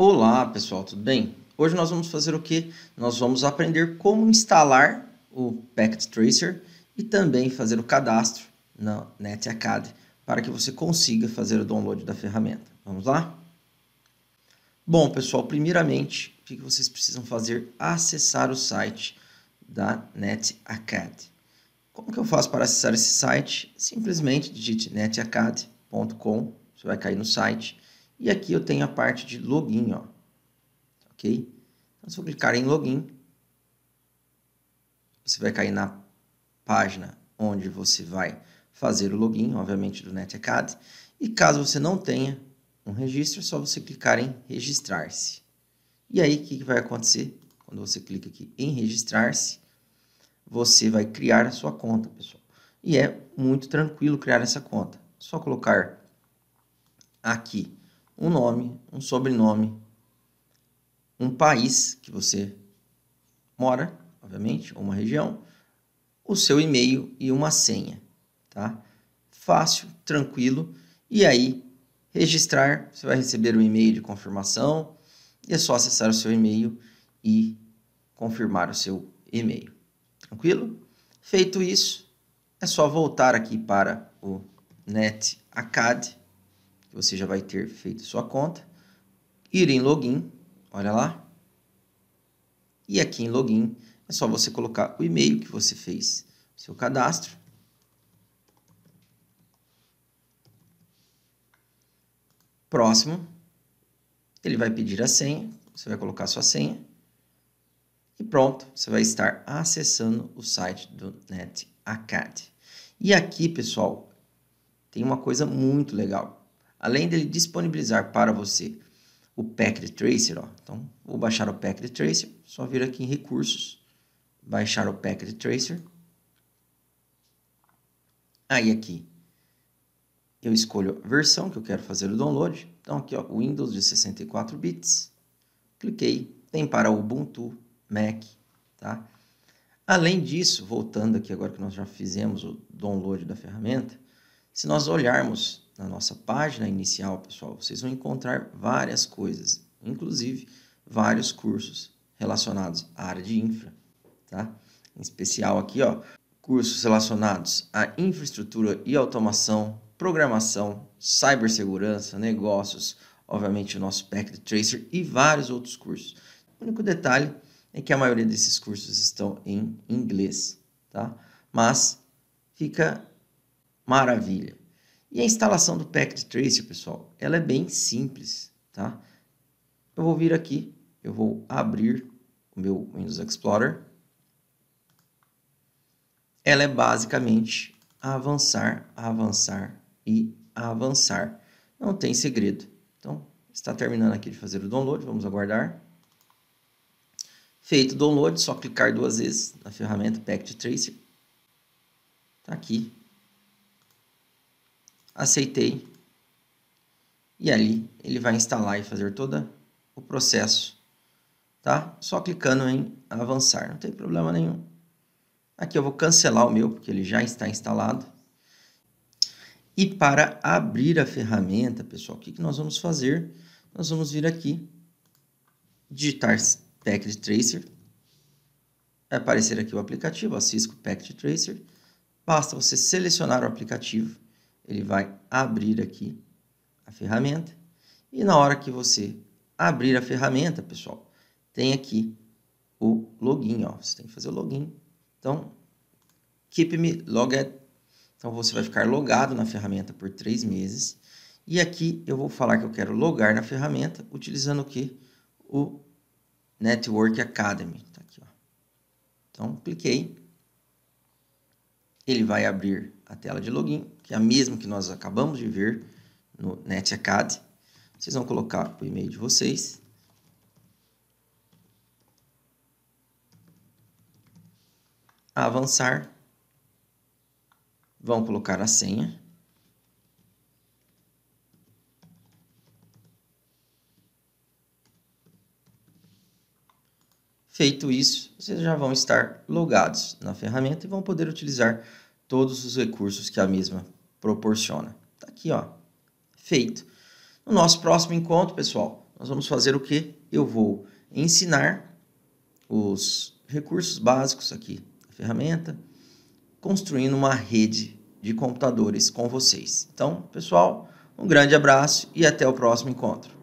Olá pessoal, tudo bem? Hoje nós vamos fazer o que? Nós vamos aprender como instalar o Packet Tracer e também fazer o cadastro na NetAcad para que você consiga fazer o download da ferramenta. Vamos lá? Bom pessoal, primeiramente o que vocês precisam fazer? Acessar o site da NetAcad. Como que eu faço para acessar esse site? Simplesmente digite netacad.com, você vai cair no site e aqui eu tenho a parte de login, ó. ok? Então, se eu clicar em login, você vai cair na página onde você vai fazer o login, obviamente, do NetAcad. E caso você não tenha um registro, é só você clicar em registrar-se. E aí, o que, que vai acontecer? Quando você clica aqui em registrar-se, você vai criar a sua conta, pessoal. E é muito tranquilo criar essa conta. Só colocar aqui um nome, um sobrenome, um país que você mora, obviamente, ou uma região, o seu e-mail e uma senha, tá? Fácil, tranquilo. E aí, registrar, você vai receber um e-mail de confirmação e é só acessar o seu e-mail e confirmar o seu e-mail. Tranquilo? Feito isso, é só voltar aqui para o Net Acad que você já vai ter feito sua conta, ir em login, olha lá. E aqui em login é só você colocar o e-mail que você fez seu cadastro. Próximo, ele vai pedir a senha, você vai colocar sua senha e pronto, você vai estar acessando o site do NetAcad. E aqui, pessoal, tem uma coisa muito legal além dele disponibilizar para você o Pack Tracer, ó. Então, vou baixar o Pack Tracer, só vir aqui em recursos, baixar o Pack Tracer. Aí aqui eu escolho a versão que eu quero fazer o download. Então aqui ó, Windows de 64 bits. Cliquei, tem para Ubuntu, Mac, tá? Além disso, voltando aqui agora que nós já fizemos o download da ferramenta, se nós olharmos na nossa página inicial, pessoal, vocês vão encontrar várias coisas, inclusive vários cursos relacionados à área de infra, tá? Em especial aqui, ó, cursos relacionados à infraestrutura e automação, programação, cibersegurança, negócios, obviamente o nosso pack de tracer e vários outros cursos. O único detalhe é que a maioria desses cursos estão em inglês, tá? Mas fica Maravilha. E a instalação do Packet Tracer, pessoal, ela é bem simples, tá? Eu vou vir aqui, eu vou abrir o meu Windows Explorer. Ela é basicamente avançar, avançar e avançar. Não tem segredo. Então, está terminando aqui de fazer o download, vamos aguardar. Feito o download, só clicar duas vezes na ferramenta Packet Tracer. Está aqui, aceitei. E ali ele vai instalar e fazer todo o processo, tá? Só clicando em avançar, não tem problema nenhum. Aqui eu vou cancelar o meu, porque ele já está instalado. E para abrir a ferramenta, pessoal, o que, que nós vamos fazer? Nós vamos vir aqui, digitar Packet Tracer, vai aparecer aqui o aplicativo, a Cisco Packet Tracer. Basta você selecionar o aplicativo ele vai abrir aqui a ferramenta. E na hora que você abrir a ferramenta, pessoal, tem aqui o login, ó. Você tem que fazer o login. Então, keep me logged. Então, você vai ficar logado na ferramenta por três meses. E aqui eu vou falar que eu quero logar na ferramenta utilizando o que? O Network Academy. Tá aqui, ó. Então, cliquei. Ele vai abrir a tela de login, que é a mesma que nós acabamos de ver no NetAcad. Vocês vão colocar o e-mail de vocês. Avançar. Vão colocar a senha. Feito isso, vocês já vão estar logados na ferramenta e vão poder utilizar todos os recursos que a mesma proporciona. Tá aqui, ó. Feito. No nosso próximo encontro, pessoal, nós vamos fazer o que? Eu vou ensinar os recursos básicos aqui da ferramenta, construindo uma rede de computadores com vocês. Então, pessoal, um grande abraço e até o próximo encontro.